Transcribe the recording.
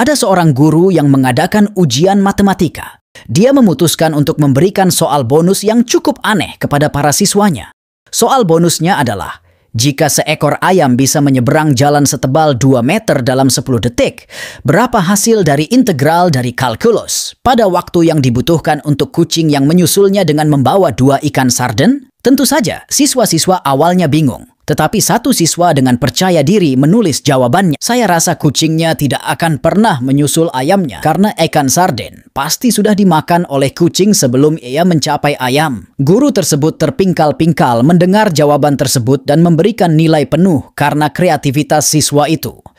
Ada seorang guru yang mengadakan ujian matematika. Dia memutuskan untuk memberikan soal bonus yang cukup aneh kepada para siswanya. Soal bonusnya adalah, jika seekor ayam bisa menyeberang jalan setebal 2 meter dalam 10 detik, berapa hasil dari integral dari kalkulus pada waktu yang dibutuhkan untuk kucing yang menyusulnya dengan membawa dua ikan sarden? Tentu saja, siswa-siswa awalnya bingung. Tetapi satu siswa dengan percaya diri menulis jawabannya, saya rasa kucingnya tidak akan pernah menyusul ayamnya karena ikan sarden pasti sudah dimakan oleh kucing sebelum ia mencapai ayam. Guru tersebut terpingkal-pingkal mendengar jawaban tersebut dan memberikan nilai penuh karena kreativitas siswa itu.